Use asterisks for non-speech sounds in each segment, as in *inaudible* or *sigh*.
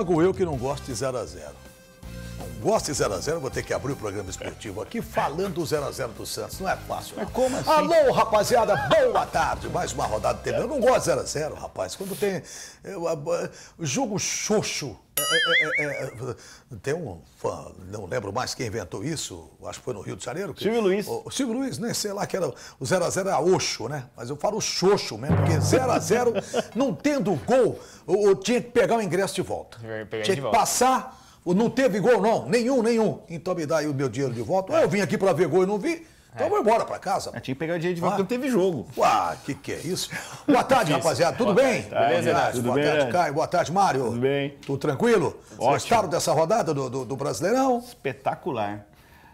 logo eu que não gosto de 0 a 0 de 0x0, vou ter que abrir o programa esportivo aqui falando do 0x0 do Santos. Não é fácil. Não. Mas como assim? Alô, rapaziada, boa tarde. Mais uma rodada de TV. Eu não gosto de 0x0, rapaz. Quando tem eu, eu, jogo xoxo. É é, é, é, é, tem um fã, não lembro mais quem inventou isso, acho que foi no Rio de Janeiro. Que, Silvio Luiz. O, o Silvio Luiz, nem né, sei lá que era. O 0x0 era é oxo, né? Mas eu falo xoxo mesmo, porque 0x0, *laughs* não tendo gol, eu, eu, tinha que pegar o ingresso de volta. Tinha que volta. passar não teve gol, não. Nenhum, nenhum. Então me dá aí o meu dinheiro de volta. É. Eu vim aqui para ver gol e não vi. Então é. vou embora para casa. Eu é, tinha que pegar o dinheiro de volta ah. porque não teve jogo. Uá, que que é isso? Boa tarde, rapaziada. Tudo bem? Beleza, Boa tarde, né? Caio. Boa tarde, Mário. Tudo bem? Tudo tranquilo? Ótimo. Gostaram dessa rodada do, do, do Brasileirão? Espetacular.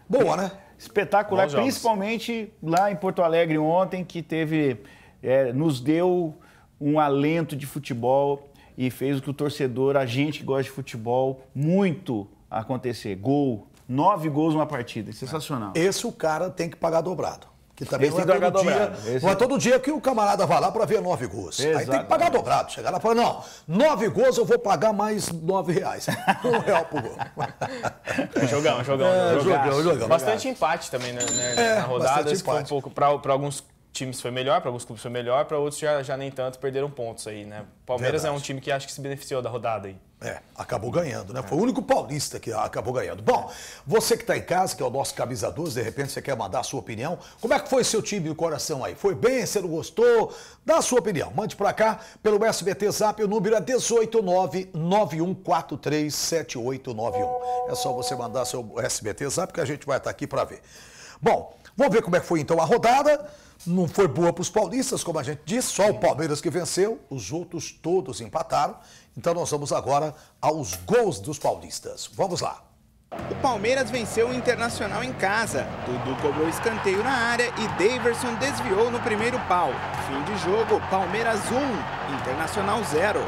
Boa, né? Espetacular, principalmente lá em Porto Alegre ontem, que teve. É, nos deu um alento de futebol e fez o que o torcedor, a gente que gosta de futebol, muito acontecer. Gol, nove gols numa partida, sensacional. Esse o cara tem que pagar dobrado. Que também Esse não é, todo dia, Esse... não é todo dia que o camarada vai lá para ver nove gols. Aí tem que pagar dobrado. Chegar lá e falar, não, nove gols eu vou pagar mais nove reais. *laughs* um real por gol. *laughs* jogão, jogão. É, jogão, jogão. Bastante empate também né, né, é, na rodada. Um pouco para alguns times foi melhor, para alguns clubes foi melhor, para outros já, já nem tanto, perderam pontos aí, né? Palmeiras Verdade. é um time que acho que se beneficiou da rodada aí. É, acabou ganhando, né? É. Foi o único paulista que acabou ganhando. Bom, você que está em casa, que é o nosso camisa 12, de repente você quer mandar a sua opinião. Como é que foi seu time do coração aí? Foi bem? Você não gostou? Dá a sua opinião. Mande para cá pelo SBT Zap, o número é 18991437891. É só você mandar seu SBT Zap que a gente vai estar tá aqui para ver. Bom, vamos ver como é que foi então a rodada não foi boa para os paulistas, como a gente disse, só o Palmeiras que venceu, os outros todos empataram. Então nós vamos agora aos gols dos paulistas. Vamos lá. O Palmeiras venceu o Internacional em casa. Dudu cobrou escanteio na área e Daverson desviou no primeiro pau. Fim de jogo, Palmeiras 1, Internacional 0.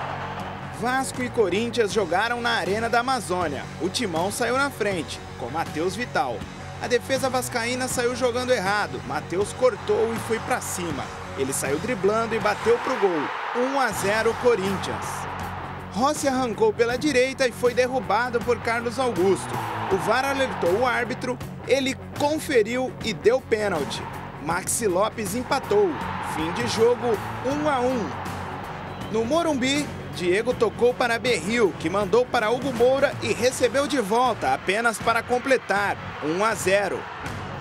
Vasco e Corinthians jogaram na Arena da Amazônia. O Timão saiu na frente, com Matheus Vital. A defesa vascaína saiu jogando errado. Matheus cortou e foi para cima. Ele saiu driblando e bateu pro gol. 1 a 0 Corinthians. Rossi arrancou pela direita e foi derrubado por Carlos Augusto. O VAR alertou o árbitro, ele conferiu e deu pênalti. Maxi Lopes empatou. Fim de jogo 1 a 1. No Morumbi, Diego tocou para Berril, que mandou para Hugo Moura e recebeu de volta apenas para completar 1 a 0.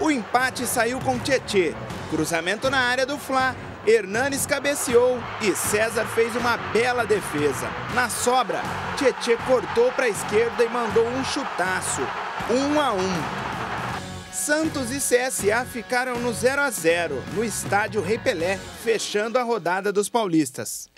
O empate saiu com Tietê. Cruzamento na área do Fla, Hernanes cabeceou e César fez uma bela defesa. Na sobra, Tietê cortou para a esquerda e mandou um chutaço. 1 a 1. Santos e CSA ficaram no 0 a 0 no estádio Rei Pelé, fechando a rodada dos paulistas.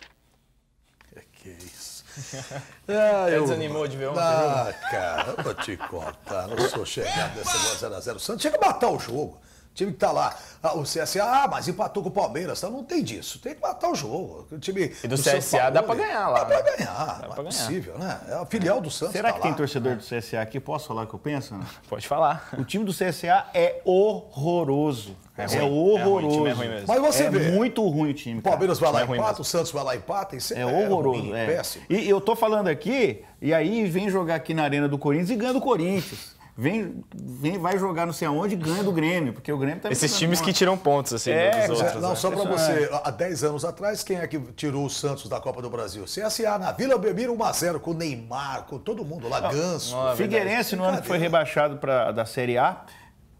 *laughs* Ah, eu... desanimou de ver ontem? Ah, cara, eu vou te contar. Não sou chegado desse 0x0. Santos tinha que matar o jogo time que tá lá. Ah, o CSA, ah, mas empatou com o Palmeiras. Então, não tem disso. Tem que matar o jogo. O time e do, do CSA Paulo, dá para ganhar lá. Dá para né? ganhar. Dá não é possível, né? É a filial do Santos. Será tá que lá. tem torcedor né? do CSA aqui? Posso falar o que eu penso? Pode falar. O time do CSA é horroroso. É, ruim, é horroroso. É ruim, é ruim é Mas você é vê. muito ruim o time. O Palmeiras vai lá e é empata, mesmo. o Santos vai lá e empata. Isso é, é horroroso. Ruim, péssimo. E eu tô falando aqui, e aí vem jogar aqui na Arena do Corinthians e ganha do Corinthians vem, vem vai jogar não sei aonde e ganha do Grêmio, porque o Grêmio tá Esses times que tiram pontos, assim, né, é, dos outros. Não, né? só para você, é. há 10 anos atrás, quem é que tirou o Santos da Copa do Brasil? CSA na Vila Belmiro 1x0, com o Neymar, com todo mundo lá, Ganso. Não, não, é Figueirense, no ano que foi rebaixado pra, da Série A,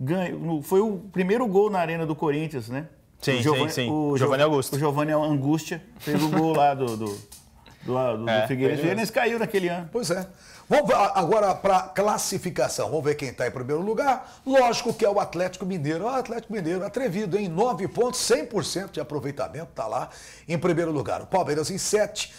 ganho, foi o primeiro gol na arena do Corinthians, né? Sim, o Giovani, sim, sim. O Giovanni Augusto. O Giovanni Angústia fez o gol lá do, do, do, do, é, do Figueirense. O Figueirense caiu naquele ano. Pois é. Vamos agora para classificação. Vamos ver quem está em primeiro lugar. Lógico que é o Atlético Mineiro. O Atlético Mineiro atrevido, em 9 pontos, 100% de aproveitamento, está lá em primeiro lugar. O Palmeiras em 7.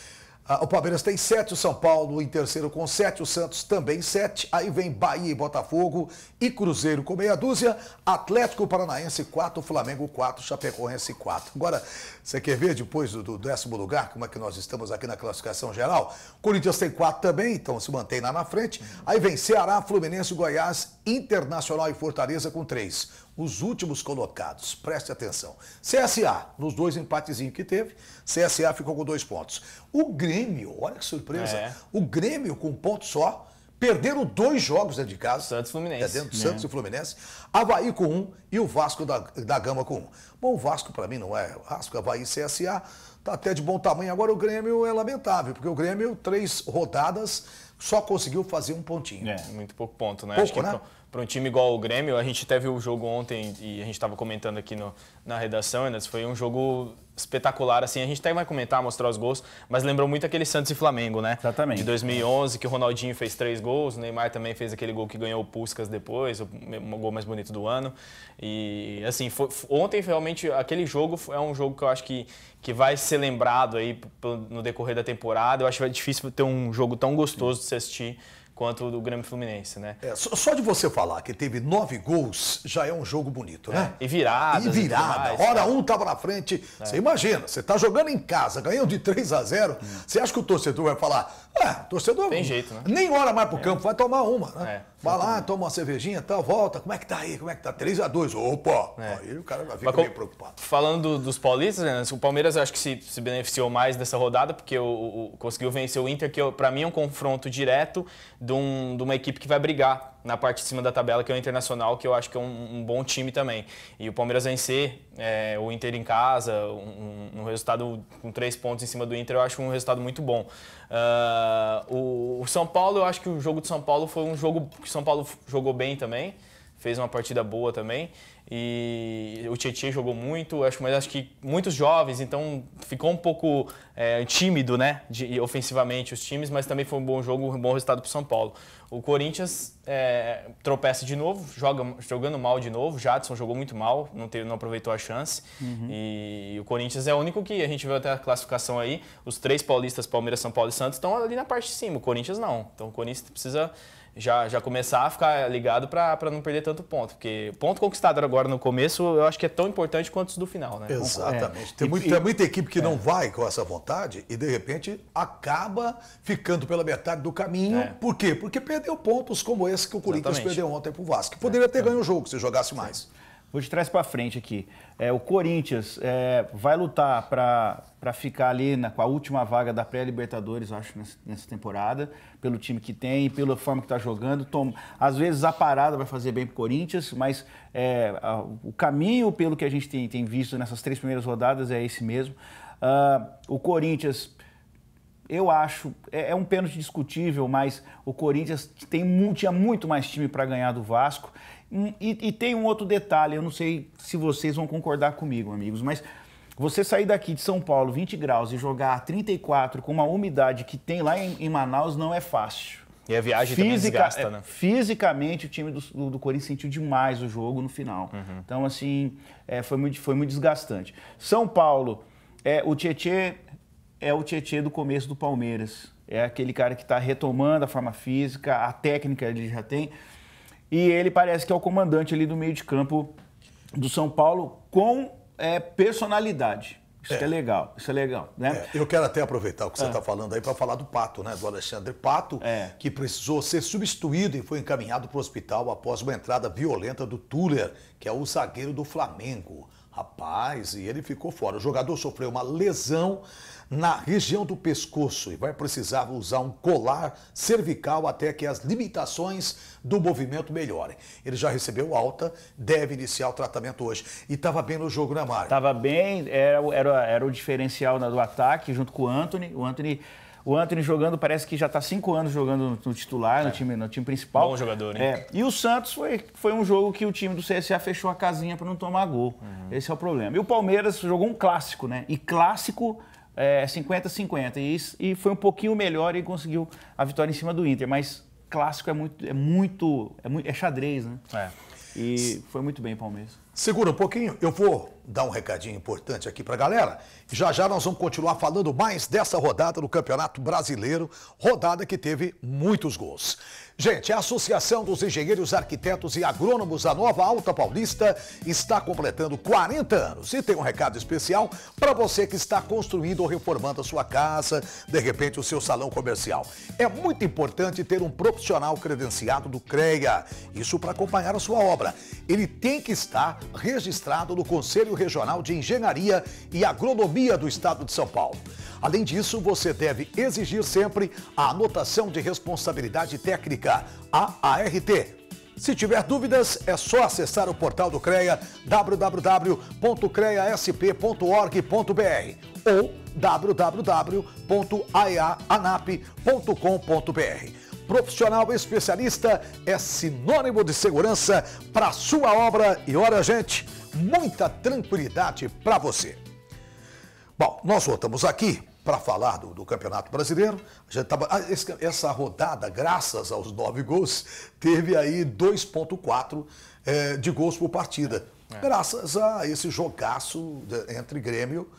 Ah, o Palmeiras tem 7, o São Paulo em terceiro com 7, o Santos também 7. Aí vem Bahia e Botafogo e Cruzeiro com meia dúzia, Atlético Paranaense 4, Flamengo 4, Chapecoense 4. Agora, você quer ver depois do, do décimo lugar como é que nós estamos aqui na classificação geral? Corinthians tem quatro também, então se mantém lá na frente. Aí vem Ceará, Fluminense, Goiás, Internacional e Fortaleza com três. Os últimos colocados, preste atenção. CSA, nos dois empatezinhos que teve, CSA ficou com dois pontos. O Grêmio, olha que surpresa, é. o Grêmio com um ponto só Perderam dois jogos dentro de casa. Santos Fluminense. É dentro do Santos e Fluminense. Havaí com um e o Vasco da, da Gama com um. Bom, o Vasco para mim não é. Vasco, Havaí, CSA, tá até de bom tamanho. Agora o Grêmio é lamentável, porque o Grêmio, três rodadas, só conseguiu fazer um pontinho. É, muito pouco ponto, né? Pouco, Acho que né? Então para um time igual o Grêmio, a gente até viu o jogo ontem e a gente estava comentando aqui no, na redação, Enes, foi um jogo espetacular, assim, a gente até vai comentar, mostrar os gols, mas lembrou muito aquele Santos e Flamengo, né? Exatamente. De 2011, que o Ronaldinho fez três gols, o Neymar também fez aquele gol que ganhou o Puskas depois, o gol mais bonito do ano, e assim, foi, ontem realmente aquele jogo é um jogo que eu acho que, que vai ser lembrado aí no decorrer da temporada, eu acho que é difícil ter um jogo tão gostoso de se assistir quanto do Grêmio Fluminense, né? É, só de você falar que teve nove gols já é um jogo bonito, né? É, e virada. E virada. E mais, hora né? um tava tá na frente. É. Você imagina, você tá jogando em casa, ganhou de 3 a 0 hum. Você acha que o torcedor vai falar, ah, torcedor. Tem jeito, né? Nem hora mais pro é. campo, vai tomar uma, né? É. Vai lá, toma uma cervejinha e tal, volta. Como é que tá aí? Como é que tá? 3x2. Opa! É. Aí o cara fica meio preocupado. Falando dos paulistas, né, o Palmeiras acho que se, se beneficiou mais dessa rodada, porque o, o conseguiu vencer o Inter, que para mim é um confronto direto de, um, de uma equipe que vai brigar na parte de cima da tabela, que é o Internacional, que eu acho que é um, um bom time também. E o Palmeiras vencer é, o Inter em casa, um, um, resultado com três pontos em cima do Inter, eu acho um resultado muito bom. Uh, o, o São Paulo, eu acho que o jogo de São Paulo foi um jogo que o São Paulo jogou bem também fez uma partida boa também. E o Tietchan jogou muito, acho, mas acho que muitos jovens, então ficou um pouco é, tímido, né? De, ofensivamente os times, mas também foi um bom jogo, um bom resultado para o São Paulo. O Corinthians é, tropeça de novo, joga, jogando mal de novo. Jadson jogou muito mal, não, teve, não aproveitou a chance. Uhum. E o Corinthians é o único que a gente viu até a classificação aí. Os três paulistas, Palmeiras, São Paulo e Santos, estão ali na parte de cima. O Corinthians não. Então o Corinthians precisa já, já começar a ficar ligado para não perder tanto ponto. Porque ponto conquistado agora no começo, eu acho que é tão importante quanto os do final, né? Exatamente. É. Tem, e, muita, e, muita equipe que é. não vai com essa vontade e, de repente, acaba ficando pela metade do caminho. É. Por quê? Porque perdeu pontos como esse que o Corinthians Exatamente. perdeu ontem para o Vasco. É. Poderia ter é. ganho o jogo se jogasse mais. Vou de trás para frente aqui. É, o Corinthians é, vai lutar para ficar ali na, com a última vaga da pré-Libertadores, acho, nessa, nessa, temporada, pelo time que tem, pela forma que está jogando. Tom, às vezes a parada vai fazer bem para o Corinthians, mas é, a, o caminho, pelo que a gente tem, tem, visto nessas três primeiras rodadas, é esse mesmo. Uh, o Corinthians eu acho, é, é, um pênalti discutível, mas o Corinthians tem, tinha muito mais time para ganhar do Vasco. E, e tem um outro detalhe, eu não sei se vocês vão concordar comigo, amigos, mas você sair daqui de São Paulo, 20 graus, e jogar 34 com uma umidade que tem lá em, em Manaus não é fácil. E a viagem Fisica, também desgasta, é, né? Fisicamente, o time do, do Corinthians sentiu demais o jogo no final. Uhum. Então, assim, é, foi, muito, foi muito desgastante. São Paulo, é, o Tietê é o Tietê do começo do Palmeiras. É aquele cara que está retomando a forma física, a técnica ele já tem. E ele parece que é o comandante ali do meio de campo do São Paulo com é, personalidade. Isso é. é. legal, isso é legal, né? É. Eu quero até aproveitar o que você está ah. é. falando aí para falar do Pato, né? Do Alexandre Pato, é. que precisou ser substituído e foi encaminhado para o hospital após uma entrada violenta do Tuller, que é o zagueiro do Flamengo. Rapaz, e ele ficou fora. O jogador sofreu uma lesão na região do pescoço e vai precisar usar um colar cervical até que as limitações do movimento melhorem. Ele já recebeu alta, deve iniciar o tratamento hoje. E estava bem no jogo, né, Mário? Estava bem, era, era, era o diferencial né, do ataque junto com o Anthony. O Anthony o Anthony jogando, parece que já está cinco anos jogando no titular, é. no, time, no time principal. Bom jogador, hein? É. E o Santos foi, foi um jogo que o time do CSA fechou a casinha para não tomar gol. Uhum. Esse é o problema. E o Palmeiras jogou um clássico, né? E clássico é 50-50. E, e foi um pouquinho melhor e conseguiu a vitória em cima do Inter. Mas clássico é muito. é muito. é, muito, é xadrez, né? É. E foi muito bem, Palmeiras. Segura um pouquinho, eu vou dar um recadinho importante aqui para a galera. Já já nós vamos continuar falando mais dessa rodada do Campeonato Brasileiro, rodada que teve muitos gols. Gente, a Associação dos Engenheiros, Arquitetos e Agrônomos da Nova Alta Paulista está completando 40 anos e tem um recado especial para você que está construindo ou reformando a sua casa, de repente o seu salão comercial. É muito importante ter um profissional credenciado do CREA, isso para acompanhar a sua obra. Ele tem que estar registrado no Conselho Regional de Engenharia e Agronomia do Estado de São Paulo. Além disso, você deve exigir sempre a anotação de responsabilidade técnica, (ART). Se tiver dúvidas, é só acessar o portal do CREA www.creasp.org.br ou www.aiaanap.com.br. Profissional especialista é sinônimo de segurança para sua obra e hora, gente, muita tranquilidade para você. Bom, nós voltamos aqui para falar do, do, Campeonato Brasileiro. A gente tava, ah, essa rodada, graças aos nove gols, teve aí 2,4 é, eh, de gols por partida. É. Graças a esse jogaço entre Grêmio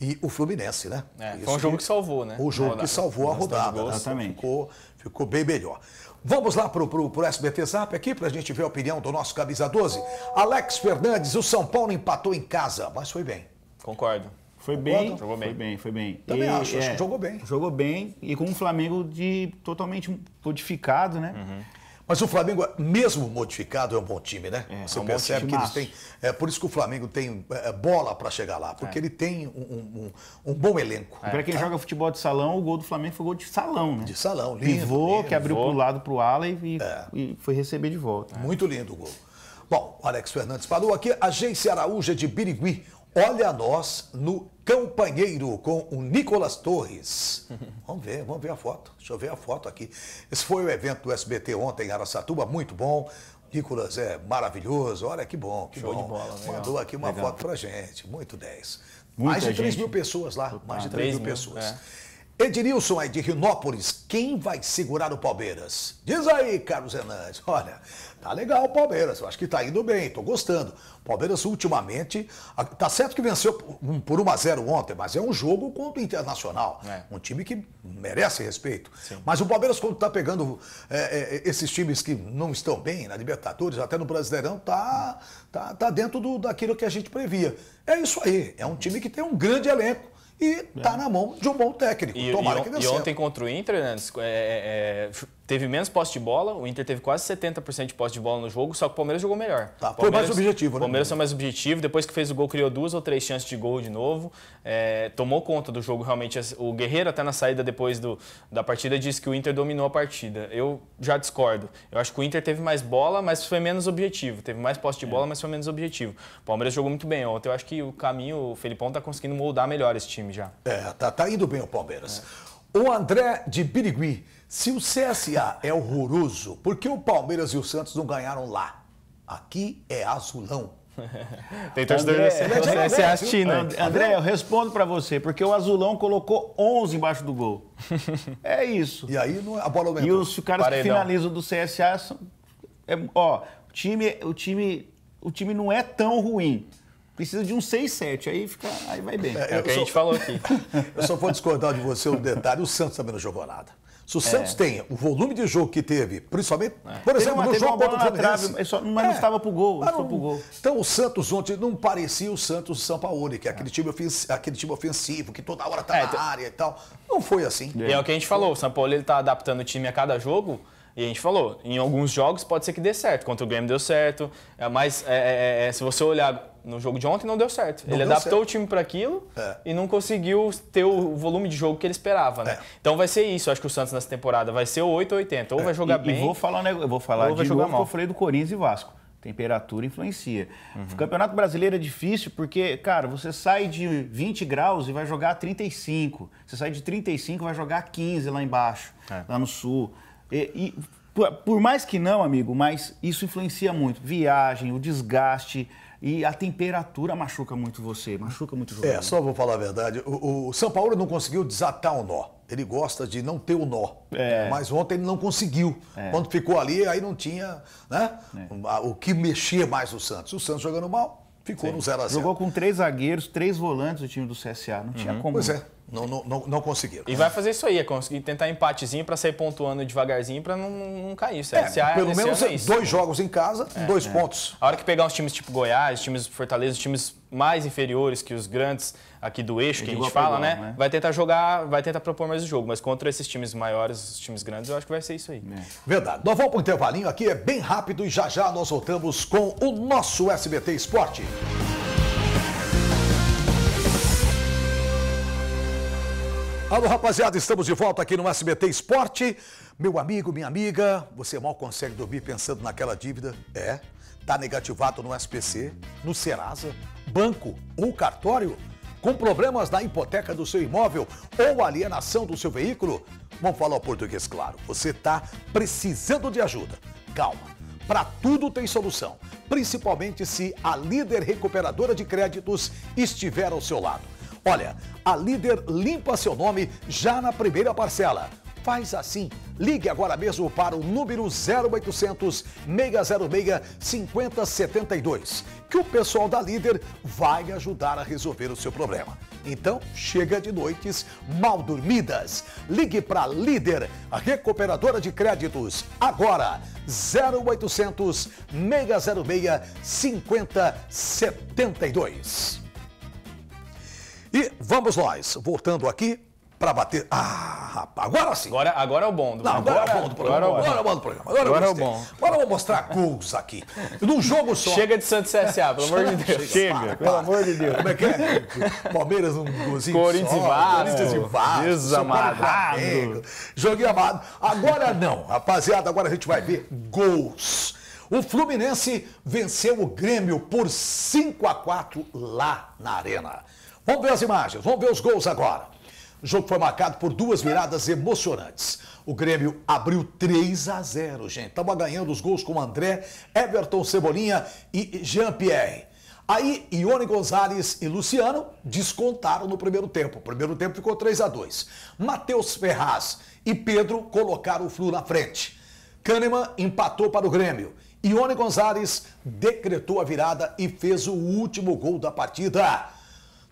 e o Fluminense, né? É, foi um jogo que salvou, né? O jogo que salvou a rodada, Exatamente. Ficou, ficou bem melhor. Vamos lá para o SBT Zap aqui para a gente ver a opinião do nosso camisa 12. Alex Fernandes, o São Paulo empatou em casa, mas foi bem. Concordo. Foi bem, jogou bem. Foi bem, foi bem. Também e, acho, é, acho que jogou bem. Jogou bem e com o Flamengo de totalmente modificado, né? Uhum. Mas o Flamengo, mesmo modificado, é um bom time, né? É, Você é um percebe que eles têm. É por isso que o Flamengo tem é, é, bola para chegar lá, porque é. ele tem um, um, um bom elenco. É. Para quem tá? joga futebol de salão, o gol do Flamengo foi gol de salão, né? De salão, lindo. Pivô, lindo, que abriu para o lado para o ala e, e, foi receber de volta. Muito lindo o gol. Bom, Alex Fernandes falou aqui, agência Araújo de Birigui. Olha nós no Campanheiro com o Nicolas Torres. *laughs* Vamos ver, vamos ver a foto. Deixa eu ver a foto aqui. Esse foi o evento do SBT ontem em Araçatuba, muito bom. Nicolas é maravilhoso, olha que bom, que Show bom. Bola, Mandou aqui uma legal. foto pra gente, muito 10. Muita mais de 3 gente. mil pessoas lá, mais de 3, 3 mil, mil pessoas. É. Edilson, é de Rinópolis. Quem vai segurar o Palmeiras? Diz aí, Carlos Hernandes. *laughs* Olha, tá legal o Palmeiras. Eu acho que tá indo bem, tô gostando. O Palmeiras ultimamente. Tá certo que venceu por 1 a 0 ontem, mas é um jogo contra o Internacional. É. Um time que merece respeito. Sim. Mas o Palmeiras, quando tá pegando é, é, esses times que não estão bem na Libertadores, até no Brasileirão, tá, tá, tá dentro do, daquilo que a gente previa. É isso aí. É um time que tem um grande elenco e está é. na mão de um bom técnico. E, Tomara e, que dê e ontem contra o Inter, né, é, é, é teve menos posse de bola, o Inter teve quase 70% de posse de bola no jogo, só que o Palmeiras jogou melhor. Tá, Palmeiras, foi mais objetivo, né? O Palmeiras foi mais objetivo, depois que fez o gol, criou duas ou três chances de gol de novo, é, tomou conta do jogo realmente. O Guerreiro até na saída depois do, da partida disse que o Inter dominou a partida. Eu já discordo. Eu acho que o Inter teve mais bola, mas foi menos objetivo. Teve mais posse de é. bola, é. mas foi menos objetivo. O Palmeiras jogou muito bem ontem. Eu acho que o caminho, o Felipão tá conseguindo moldar melhor esse time já. É, tá, tá indo bem o Palmeiras. É. O André de Birigui, se o CSA é horroroso, por que o Palmeiras e o Santos não ganharam lá? Aqui é azulão. *laughs* Tem torcedor André, CSA assina. André, André, eu respondo para você, porque o azulão colocou 11 embaixo do gol. *laughs* é isso. E aí não, é, a bola aumentou. É e os caras que finalizam do CSA são, é, ó, o time, o time, o time não é tão ruim precisa de um 6, 7, aí, fica, aí vai bem. É, é o que a gente falou aqui. *laughs* eu só vou discordar de você um detalhe, o Santos também não jogou nada. Se o é. Santos é. tem o volume de jogo que teve, principalmente, é. por exemplo, uma, no jogo contra o Fluminense. Trave, só, mas é. não estava pro gol, estava pro gol. Então o Santos ontem não parecia o Santos São Paulo, que é aquele, é. time ofensivo, aquele time ofensivo, que toda hora tá é, na então... área e tal. Não foi assim. é o que a gente falou, o São Paulo ele tá adaptando o time a cada jogo. E a gente falou, em alguns jogos pode ser que dê certo, contra o Grêmio deu certo, mas se você olhar no jogo de ontem não deu certo. Não ele deu adaptou certo. o time para aquilo é. e não conseguiu ter o volume de jogo que ele esperava, né? É. Então vai ser isso, acho que o Santos nessa temporada vai ser o 880, ou é. vai jogar e, bem. E vou falar, né, eu vou falar de jogar novo mal. que eu falei do Corinthians e Vasco. Temperatura influencia. Uhum. O Campeonato Brasileiro é difícil porque, cara, você sai de 20 graus e vai jogar 35. Você sai de 35 e vai jogar 15 lá embaixo, é. lá no sul. e, e por mais que não, amigo, mas isso influencia muito. Viagem, o desgaste, e a temperatura machuca muito você, machuca muito o jogador. É, só vou falar a verdade. O, o, São Paulo não conseguiu desatar o nó. Ele gosta de não ter o nó. É. Mas ontem ele não conseguiu. É. Quando ficou ali, aí não tinha né, é. o que mexer mais o Santos. O Santos jogando mal, ficou Sim. no 0x0. Jogou com três zagueiros, três volantes o time do CSA. Não uhum. tinha como. Pois é. Não, não, não, conseguiram. E vai fazer isso aí, é conseguir tentar empatezinho para sair pontuando devagarzinho para não, não cair. É, é, é pelo menos é dois jogos em casa, é, dois é. pontos. A hora que pegar uns times tipo Goiás, times Fortaleza, os times mais inferiores que os grandes aqui do eixo que, a gente fala, né? né? Vai tentar jogar, vai tentar propor mais o jogo, mas contra esses times maiores, os times grandes, eu acho que vai ser isso aí. Verdade. Nós vamos para o intervalinho aqui, é bem rápido e já já nós voltamos com o nosso SBT Esporte. Alô, rapaziada, estamos de volta aqui no SBT Esporte. Meu amigo, minha amiga, você mal consegue dormir pensando naquela dívida? É, tá negativado no SPC, no Serasa, banco ou cartório? Com problemas na hipoteca do seu imóvel ou alienação do seu veículo? Vamos falar o português claro. Você tá precisando de ajuda. Calma. Para tudo tem solução, principalmente se a líder recuperadora de créditos estiver ao seu lado. Olha, a líder limpa seu nome já na primeira parcela. Faz assim. Ligue agora mesmo para o número 0800 606 5072, que o pessoal da Líder vai ajudar a resolver o seu problema. Então, chega de noites mal dormidas. Ligue para a Líder, a recuperadora de créditos, agora 0800 606 5072. E vamos nós, voltando aqui para bater. Ah, rapaz, agora sim. Agora, agora é o bom do agora, é o bom do programa. Agora, é agora é o bom do programa. Agora, agora é o bom. Agora eu vou mostrar gols aqui. Num jogo só. Chega de Santos CSA, pelo amor de Deus. Chega, para, para. pelo amor de Deus. Como é que é? Palmeiras um golzinho Corinthians só, e Vasco. Corinthians e Vasco. Desamarrado. Joguei amado. Agora não, rapaziada. Agora a gente vai ver gols. O Fluminense venceu o Grêmio por 5 a 4 lá na Arena. Vamos ver as imagens, vamos ver os gols agora. O jogo foi marcado por duas viradas emocionantes. O Grêmio abriu 3 a 0, gente. Estava ganhando os gols com André, Everton Cebolinha e Jean-Pierre. Aí, Ione Gonzalez e Luciano descontaram no primeiro tempo. O primeiro tempo ficou 3 a 2. Matheus Ferraz e Pedro colocaram o Flu na frente. Kahneman empatou para o Grêmio. Ione Gonzalez decretou a virada e fez o último gol da partida.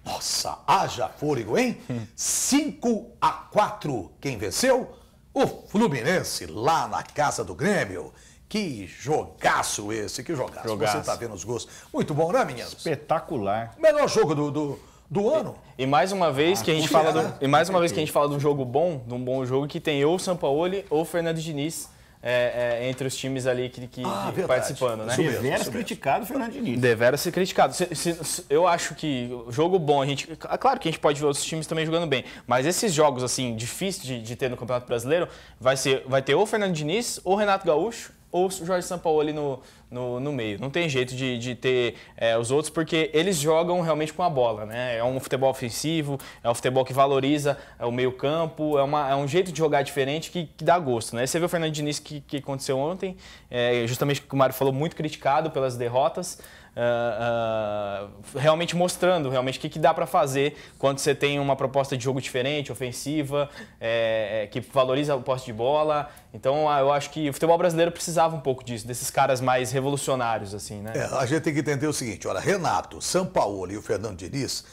Nossa, haja fôlego, hein? 5 hum. a 4. Quem venceu? O Fluminense, lá na casa do Grêmio. Que jogaço esse, que jogaço. jogaço. Você está vendo os gols. Muito bom, né, meninas? Espetacular. Melhor jogo do, do, do ano. E, e, mais uma vez ah, que a gente ah, fala é, do, né? *laughs* e mais uma vez que a gente fala de um jogo bom, de um bom jogo que tem ou o Sampaoli ou o Fernando Diniz é, é, entre os times ali que, que, ah, participando, né? Deveras criticado o Fernando Diniz. Deveras ser criticado. Se, se, se, eu acho que jogo bom, a gente. É claro que a gente pode ver outros times também jogando bem, mas esses jogos, assim, difíceis de, de ter no Campeonato Brasileiro, vai, ser, vai ter ou Fernando Diniz ou Renato Gaúcho ou Jorge Sampaoli no, no, no meio. Não tem jeito de, de ter é, os outros, porque eles jogam realmente com a bola. Né? É um futebol ofensivo, é um futebol que valoriza é, o meio campo, é, uma, é um jeito de jogar diferente que, que dá gosto. Né? Você viu o Fernando Diniz que, que aconteceu ontem, é, justamente o que o Mário falou, muito criticado pelas derrotas uh, realmente mostrando realmente o que, que dá para fazer quando você tem uma proposta de jogo diferente, ofensiva, é, é que valoriza o poste de bola. Então ah, eu acho que o futebol brasileiro precisava um pouco disso, desses caras mais revolucionários, assim, né? É, a gente tem que entender o seguinte: olha, Renato, São Paulo e o Fernando Diniz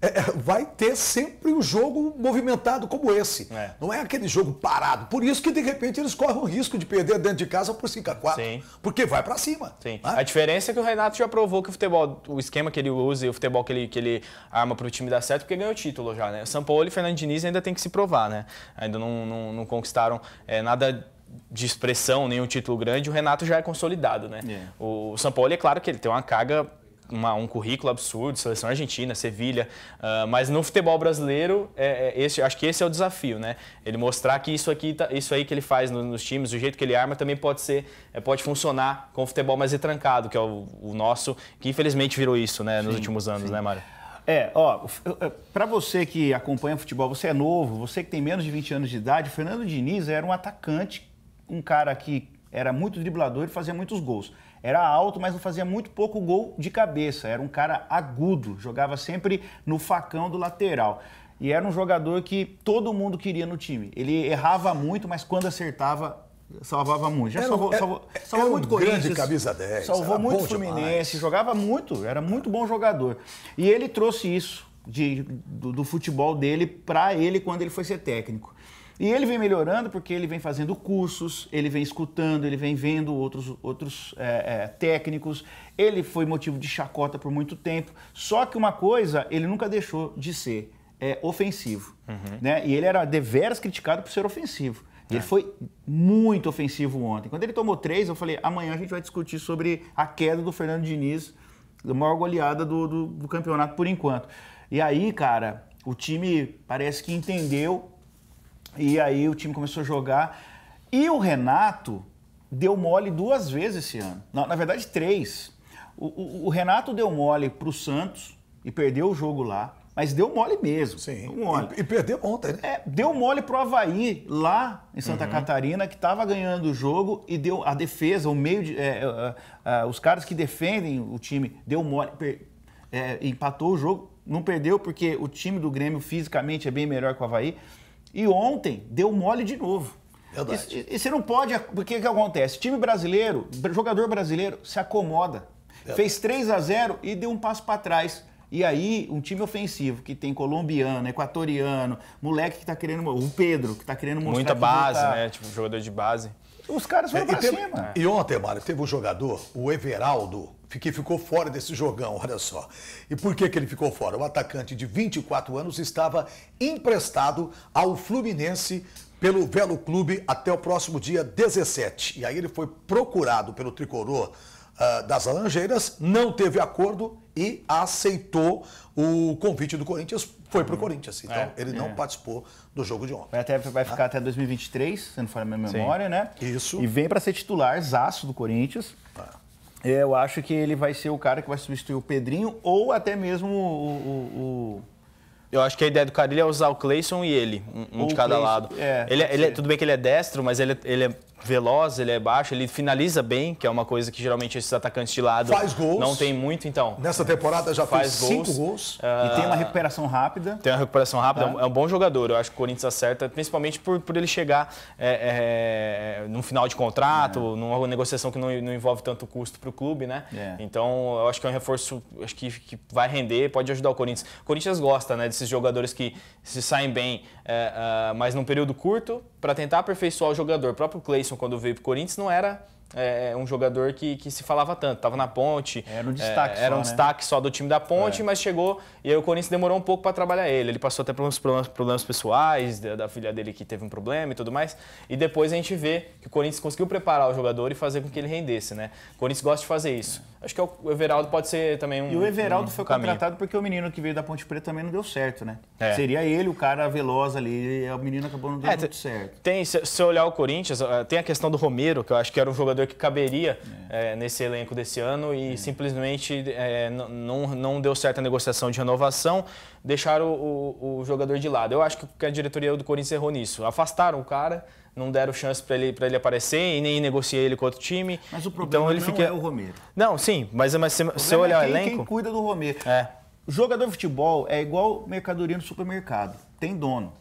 é, é, vai ter sempre um jogo movimentado como esse. É. Não é aquele jogo parado. Por isso que, de repente, eles correm o risco de perder dentro de casa por 5 a 4 Sim. Porque vai para cima. Né? A diferença é que o Renato já provou que o futebol, o esquema que ele usa e o futebol que ele, que ele arma para o time dar certo, porque ganhou o título já, né? São Paulo e Fernando Diniz ainda tem que se provar, né? Ainda não, não, não conquistaram é, nada de expressão, nenhum título grande. O Renato já é consolidado, né? O, é. o São Paulo, é claro que ele tem uma carga uma, um currículo absurdo, seleção argentina, Sevilha, uh, mas no futebol brasileiro, é, é, esse, acho que esse é o desafio, né? Ele mostrar que isso aqui, tá, isso aí que ele faz no, nos times, o jeito que ele arma, também pode ser, é, pode funcionar com o futebol mais retrancado, que é o, o nosso, que infelizmente virou isso, né, nos sim, últimos anos, sim. né, Mário? É, ó, eh, para você que acompanha futebol, você é novo, você que tem menos de 20 anos de idade, o Fernando Diniz era um atacante, um cara que era muito driblador e fazia muitos gols. Era alto, mas não fazia muito pouco gol de cabeça. Era um cara agudo, jogava sempre no facão do lateral. E era um jogador que todo mundo queria no time. Ele errava muito, mas quando acertava, salvava muito. Já era, é, salvou, era, salvou, era, muito um Corinthians. Grande camisa 10. Salvou muito Fluminense, demais. jogava muito, era muito bom jogador. E ele trouxe isso de, do, do futebol dele para ele quando ele foi ser técnico. E ele vem melhorando porque ele vem fazendo cursos, ele vem escutando, ele vem vendo outros, outros é, é, técnicos, ele foi motivo de chacota por muito tempo. Só que uma coisa ele nunca deixou de ser é, ofensivo. Uhum. Né? E ele era deveras criticado por ser ofensivo. Ele é. foi muito ofensivo ontem. Quando ele tomou três, eu falei: amanhã a gente vai discutir sobre a queda do Fernando Diniz, a maior goleada do, do, do campeonato por enquanto. E aí, cara, o time parece que entendeu e aí o time começou a jogar. E o Renato deu mole duas vezes esse ano. Na, na verdade, três. O, o, o, Renato deu mole pro Santos e perdeu o jogo lá. Mas deu mole mesmo. Sim. Mole. E, e, perdeu ontem, né? É, deu mole pro Havaí, lá em Santa uhum. Catarina, que estava ganhando o jogo e deu a defesa, o meio de. É, é, é, é os caras que defendem o time, deu mole, per, é, empatou o jogo, não perdeu porque o time do Grêmio fisicamente é bem melhor que o Havaí. E ontem deu mole de novo. Verdade. E, e você não pode. O que, que acontece? Time brasileiro, jogador brasileiro, se acomoda. Verdade. É. Fez 3 a 0 e deu um passo para trás. E aí, um time ofensivo que tem colombiano, equatoriano, moleque que tá querendo. O Pedro, que tá querendo mostrar. Muita base, tá... né? Tipo, jogador de base. Os caras foram é, pra cima. E ontem, Mário, teve um jogador, o Everaldo, que ficou fora desse jogão, *laughs* olha só. E por que, que ele ficou fora? O atacante de 24 anos estava emprestado ao Fluminense pelo Velo Clube até o próximo dia 17. E aí ele foi procurado pelo tricolor uh, das Laranjeiras, não teve acordo e aceitou o convite do Corinthians, foi para o Corinthians. Então, é, ele não é. participou do jogo de ontem. Vai, até, vai ah. ficar ah. até 2023, se não for a minha memória, Sim. né? Isso. E vem para ser titular, zaço do Corinthians. Ah. Eu acho que ele vai ser o cara que vai substituir o Pedrinho ou até mesmo o... o, o... Eu acho que a ideia do Carilho é usar o Cleison e ele, um, um de cada Clayson, lado. É, ele, é, ele, é tudo bem que ele é destro, mas ele, ele é veloz, ele é baixo, ele finaliza bem, que é uma coisa que geralmente esses atacantes de lado faz gols. não tem muito, então. Nessa temporada já faz gols. cinco gols. Uh, e tem uma recuperação rápida. Tem uma recuperação rápida, é, tá. é um bom jogador. Eu acho que o Corinthians acerta, principalmente por, por ele chegar é, é, num final de contrato, é. numa negociação que não, não envolve tanto custo para o clube, né? É. Então, eu acho que é um reforço acho que, que vai render, pode ajudar o Corinthians. O Corinthians gosta né, desses jogadores que se saem bem. É, é, mas num período curto, para tentar aperfeiçoar o jogador. O próprio Cleison, quando veio para o Corinthians, não era é, um jogador que, que se falava tanto. Estava na ponte. Era um destaque é, Era só, um né? destaque só do time da ponte, é. mas chegou e aí o Corinthians demorou um pouco para trabalhar ele. Ele passou até por uns problemas, problemas pessoais, da, da, filha dele que teve um problema e tudo mais. E depois a gente vê que o Corinthians conseguiu preparar o jogador e fazer com que ele rendesse, né? O Corinthians gosta de fazer isso. Acho que é o Everaldo pode ser também um. E o Everaldo um foi caminho. contratado porque o menino que veio da Ponte Preta também não deu certo, né? É. Seria ele o cara veloz ali, e o menino acabou não dando é, muito certo. Tem, se você olhar o Corinthians, tem a questão do Romero, que eu acho que era um jogador que caberia é. é nesse elenco desse ano e é. simplesmente não, não deu certo a negociação de renovação, deixaram o, o, o jogador de lado. Eu acho que a diretoria do Corinthians errou nisso. Afastaram o cara não deram chance para ele, ele aparecer e nem negociei ele com outro time. Mas o problema então, ele não fica... é o Romero. Não, sim, mas, mas se, se é olhar é quem, o elenco... quem cuida do Romero. É. Jogador de futebol é igual mercadoria no supermercado, tem dono.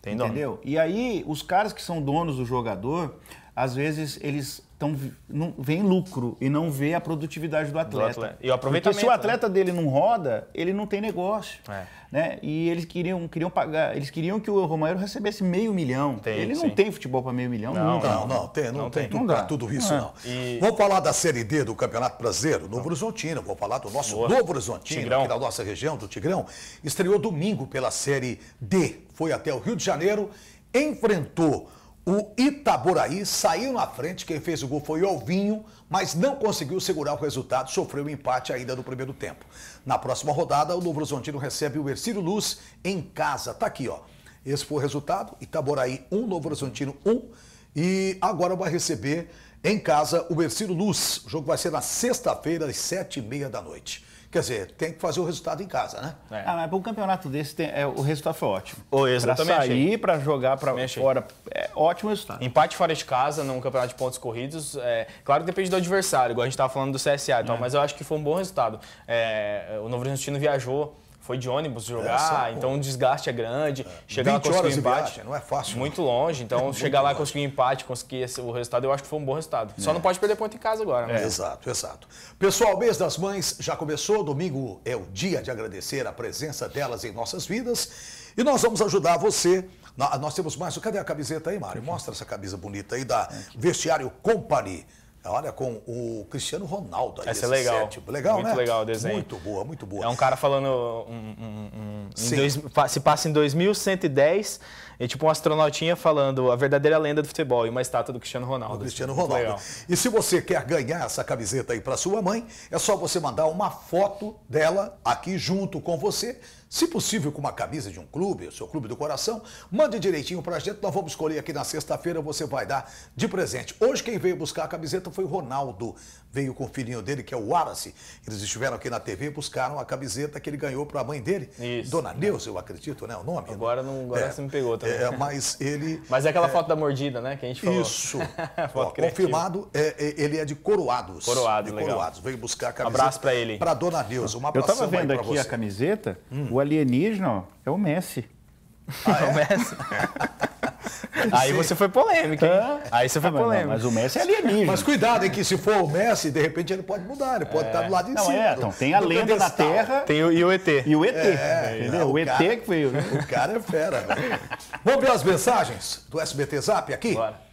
Tem entendeu? dono. Entendeu? E aí, os caras que são donos do jogador às vezes eles tão, não, vem lucro e não vê a produtividade do atleta. Do atleta. E o Porque se o né? atleta né? dele não roda, ele não tem negócio. É. Né? E eles queriam, queriam pagar, eles queriam que o Romero recebesse meio milhão. Tem, ele sim. não tem futebol para meio milhão, não. Não, não, não tem, não, não tem, tem. Tudo, não tá tudo, isso, ah. não. É. E... Vamos falar da Série D do Campeonato Brasileiro, Novo Horizontino. Vou falar do nosso Boa. Novo Horizontino, aqui da nossa região, do Tigrão. Estreou domingo pela Série D. Foi até o Rio de Janeiro, enfrentou o Itaboraí saiu na frente, quem fez o gol foi o Alvinho, mas não conseguiu segurar o resultado, sofreu um empate ainda no primeiro tempo. Na próxima rodada, o Novo Horizontino recebe o Ercílio Luz em casa. Tá aqui, ó. Esse foi o resultado, Itaboraí 1, Novo Horizontino 1. E agora vai receber em casa o Ercílio Luz. O jogo vai ser na sexta-feira, às sete e meia da noite. Quer dizer, tem que fazer o resultado em casa, né? É. Ah, mas para um campeonato desse, tem, é, o resultado foi ótimo. Oh, para sair, para jogar para fora, é ótimo resultado. Empate fora de casa, num campeonato de pontos corridos, é, claro que depende do adversário, igual a gente estava falando do CSA e tal, é. mas eu acho que foi um bom resultado. É, o Novo Horizontino viajou foi de ônibus é, jogar, então o desgaste é grande. Chegar lá conseguir um empate. Viagem, não é fácil. Muito longe. Então, chegar lá e conseguir um empate, conseguir o resultado, eu acho que foi um bom resultado. Só é. não pode perder ponto em casa agora. Né? É. Exato, exato. Pessoal, mês das mães já começou. Domingo é o dia de agradecer a presença delas em nossas vidas. E nós vamos ajudar você. Nós temos mais. Cadê a camiseta aí, Mário? Mostra essa camisa bonita aí da Vestiário Company. Olha, com o Cristiano Ronaldo. Aí, Essa é legal. Set. Legal, muito né? legal o desenho. Muito boa, muito boa. É um cara falando... Um, um, um, dois, se passa em 2110 e tipo um astronautinha falando a verdadeira lenda do futebol e uma estátua do Cristiano Ronaldo. Do Cristiano Ronaldo. E se você quer ganhar essa camiseta aí para sua mãe, é só você mandar uma foto dela aqui junto com você se possível, com uma camisa de um clube, o seu clube do coração, mande direitinho pra gente. Nós vamos escolher aqui na sexta-feira, você vai dar de presente. Hoje quem veio buscar a camiseta foi o Ronaldo, veio com o filhinho dele, que é o Wallace. Eles estiveram aqui na TV e buscaram a camiseta que ele ganhou para a mãe dele. Isso. Dona né? Neus, eu acredito, né? O nome. Agora não agora é, você me pegou também. É, mas ele. *laughs* Mas é aquela é, foto da mordida, né? Que a gente falou. Isso. *laughs* Ó, confirmado, é, é, ele é de Coroados. Coroados, legal. Coroados. Veio buscar a camiseta. abraço para ele. Para Dona Neus, uma Eu estava vendo aqui você. a camiseta, hum. o alienígena ó, é o Messi. Ah, é? o Messi. *laughs* Aí você foi polêmica, hein? É. Aí você foi ah, mas, polêmica. Não, mas o Messi é alienígena. Mas cuidado, é que se for o Messi, de repente ele pode mudar, ele pode é. estar do lado de não, cima. É, então, tem a lenda da Terra. Tem o, e o ET. E o ET. É, entendeu? Não, o, o cara, ET que veio. Né? O cara é fera. Vamos ver as mensagens do SBT Zap aqui? Bora.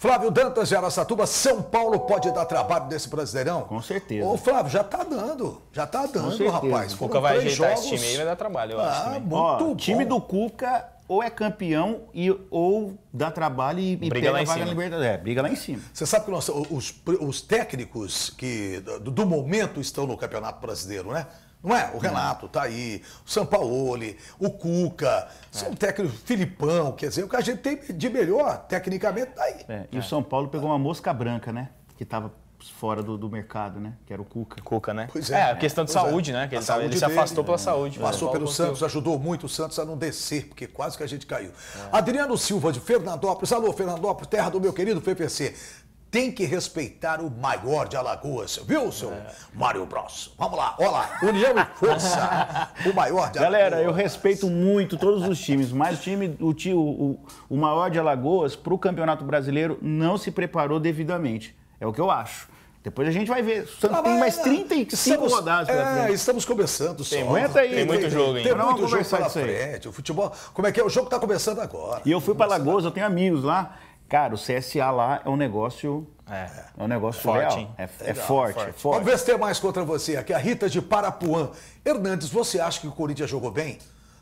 Flávio Dantas de Araçatuba, São Paulo pode dar trabalho desse Brasileirão? Com certeza. Ô, Flávio, já tá dando. Já tá dando, rapaz. O Cuca vai ajeitar jogos. esse time aí, vai dar trabalho, eu ah, acho. Muito Ó, bom. time do Cuca ou é campeão e, ou dá trabalho e, briga pega lá a vaga na Libertadores. É, briga lá em cima. Você sabe que nós, os, os técnicos que do, do momento estão no Campeonato Brasileiro, né? Não é? O Renato está aí, o Sampaoli, o Cuca, são é. técnicos, Filipão, quer dizer, o que a gente tem de melhor tecnicamente está aí. É. E o São Paulo pegou uma mosca branca, né? Que estava fora do, do, mercado, né? Que era o Cuca. Cuca, né? Pois é. é a questão de é. saúde, né? Que ele, saúde ele se afastou dele, pela saúde. Né? Passou pelo conseguiu. Santos, ajudou muito o Santos a não descer, porque quase que a gente caiu. É. Adriano Silva, de Fernandópolis. Alô, Fernandópolis, terra do meu querido FPC tem que respeitar o maior de Alagoas, viu, seu é. Mário Bros? Vamos lá, olá, união e força, *laughs* o maior de Alagoas. Galera, eu respeito muito todos os times, mas o time, o, o, o maior de Alagoas, para o Campeonato Brasileiro, não se preparou devidamente, é o que eu acho. Depois a gente vai ver. ah, tem mais 35 estamos, rodadas É, estamos começando só. Tem, muita aí, tem, muito tem, jogo, hein? Tem, muito jogo pela frente. O futebol, como é que é? O jogo está começando agora. E eu fui para Lagoas, eu tenho amigos lá. Cara, o CSA lá é um negócio. É, é um negócio forte, real. É, é, forte, forte, é forte. Vamos ver se tem mais contra você aqui. A Rita de Parapuã. Hernandes, você acha que o Corinthians jogou bem?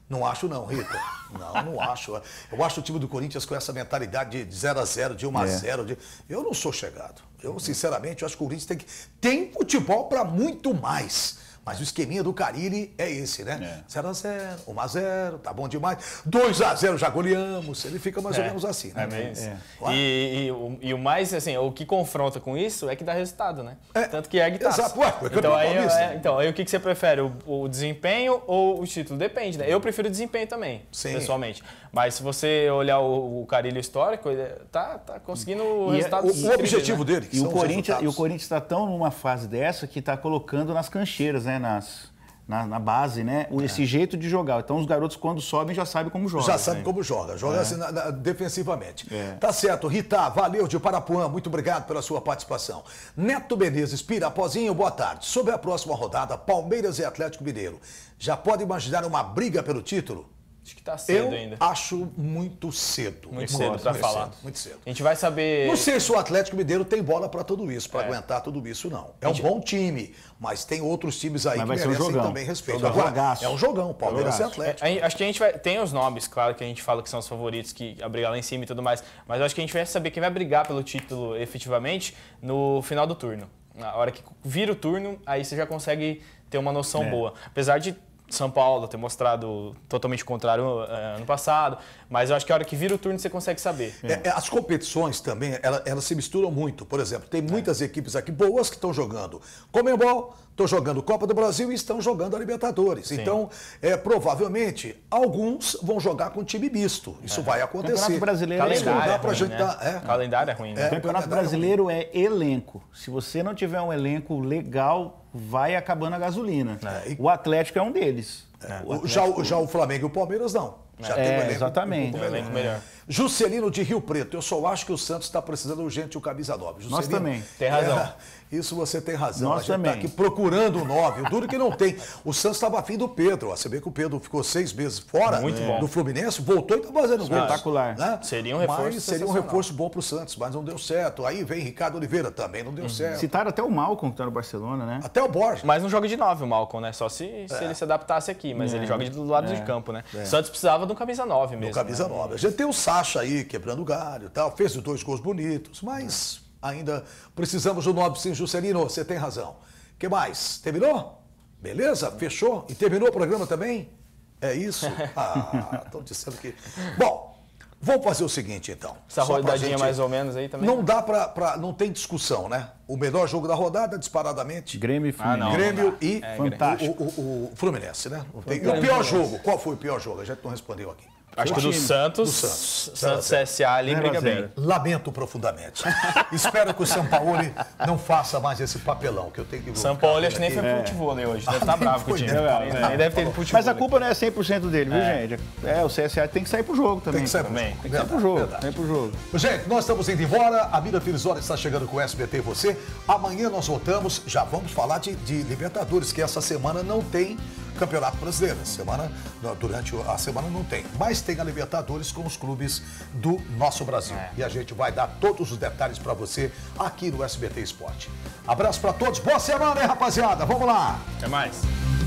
Não acho não, Rita. Não, não acho. Eu acho o time do Corinthians com essa mentalidade de 0 a 0 de 1 a 0 é. de... Eu não sou chegado. Eu, sinceramente, eu acho que o Corinthians tem que... Tem futebol para muito mais. Mas o esqueminha do Carilli é esse, né? 0x0, é. 1x0, tá bom demais. 2x0 já goleamos. Ele fica mais é. ou menos assim, né? É mesmo. É. E, e, e, o mais, assim, o que confronta com isso é que dá resultado, né? É. Tanto que é que tá. Exato. Ué, então, aí, é, então, aí o que, que você prefere? O, o, desempenho ou o título? Depende, né? Eu prefiro o desempenho também, Sim. pessoalmente. Mas se você olhar o, o Carilli histórico, ele tá, tá conseguindo é o resultado. O, o objetivo né? dele, e o, Corinthians, e o Corinthians está tão numa fase dessa que está colocando nas cancheiras, né? nas, na, na, base, né? Esse é. jeito de jogar. Então os garotos, quando sobem, já sabem como joga. Já sabem né? como joga. Joga é. assim, na, na, defensivamente. É. Tá certo. Rita, valeu de Parapuã. Muito obrigado pela sua participação. Neto Menezes, Pirapozinho, boa tarde. Sobre a próxima rodada, Palmeiras e Atlético Mineiro. Já pode imaginar uma briga pelo título? Acho que está cedo eu ainda. Acho muito cedo. Muito cedo para falar. Cedo, muito cedo. A gente vai saber. Não sei se o Atlético Mineiro tem bola para tudo isso, para é. aguentar tudo isso, não. É gente... um bom time, mas tem outros times aí mas que merecem um também respeito. Jogão. Agora, é um jogão, Palmeiras e Atlético. É, é, acho que a gente vai. Tem os nomes, claro, que a gente fala que são os favoritos, que a brigar lá em cima e tudo mais. Mas acho que a gente vai saber quem vai brigar pelo título efetivamente no final do turno. Na hora que vira o turno, aí você já consegue ter uma noção é. boa. Apesar de são Paulo ter mostrado totalmente contrário eh, ano passado, mas eu acho que a hora que vira o turno você consegue saber. É, é as competições também, elas, elas, se misturam muito. Por exemplo, tem muitas é. equipes aqui boas que estão jogando Comembol, estão jogando Copa do Brasil e estão jogando a Libertadores. Sim. Então, é, provavelmente, alguns vão jogar com time misto. Isso é. vai acontecer. Campeonato brasileiro Calendário é né, ruim, gente... Né? É. Calendário é ruim. Né? Campeonato é brasileiro é elenco. Se você não tiver um elenco legal vai acabando a gasolina. É. O Atlético é um deles. É. O já, já o Flamengo e o Palmeiras não. Já é, tem elenco, exatamente. Um melhor. É melhor. Juscelino de Rio Preto, eu só acho que o Santos está precisando urgente o camisa 9. Juscelino, Nós também. Tem razão. É, isso você tem razão. Nós a gente tá também. Tá aqui procurando o 9. O duro que não tem. O Santos estava afim do Pedro. Você vê que o Pedro ficou seis meses fora né, do Fluminense, voltou e está fazendo gol. Espetacular. Né? Seria um reforço. Mas seria um reforço bom para o Santos, mas não deu certo. Aí vem Ricardo Oliveira, também não deu uhum. certo. Citaram até o Malcom que está no Barcelona, né? Até o Borges. Mas não joga de 9 o Malcom, né? Só se, se é. ele se adaptasse aqui. Mas é. ele joga do lado é. de campo, né? O é. Santos precisava de um camisa 9 mesmo. Do camisa né? 9. A gente tem o Sacha aí, quebrando galho e tal. Fez os dois gols bonitos, mas Ainda precisamos do nobre Sim Juscelino, você tem razão. que mais? Terminou? Beleza? Fechou? E terminou o programa também? É isso? *laughs* Ah, estão dizendo que. Bom, vamos fazer o seguinte então. Essa Só rodadinha gente... mais ou menos aí também? Não dá pra, pra, Não tem discussão, né? O melhor jogo da rodada, disparadamente. Grêmio e Fluminense. Ah, não, Grêmio não e é, Fantástico. O, o, o, Fluminense, né? Tem... E o pior jogo? Qual foi o pior jogo? A gente não respondeu aqui. Acho que do Santos, do Santos, Santos CSA ali Zero briga bem. Lamento profundamente. *laughs* Espero que o São Paulo não faça mais esse papelão que eu tenho que São Paulo acho que nem foi pro futebol né, hoje, deve tá estar bravo com o time. Né, deve ter futebol. Mas a culpa não é 100% dele, viu, é. gente? É, o CSA tem que sair pro jogo também. Tem que sair pro jogo. Tem que sair pro jogo. Tem pro jogo. Gente, nós estamos indo embora. A Mira Pirisoli está chegando com o SBT você. Amanhã nós voltamos, já vamos falar de Libertadores, que essa semana não tem Campeonato Brasileiro. Semana, durante a semana não tem. Mas tem a Libertadores com os clubes do nosso Brasil. É. E a gente vai dar todos os detalhes para você aqui no SBT Esporte. Abraço para todos. Boa semana, hein, rapaziada? Vamos lá. Até mais.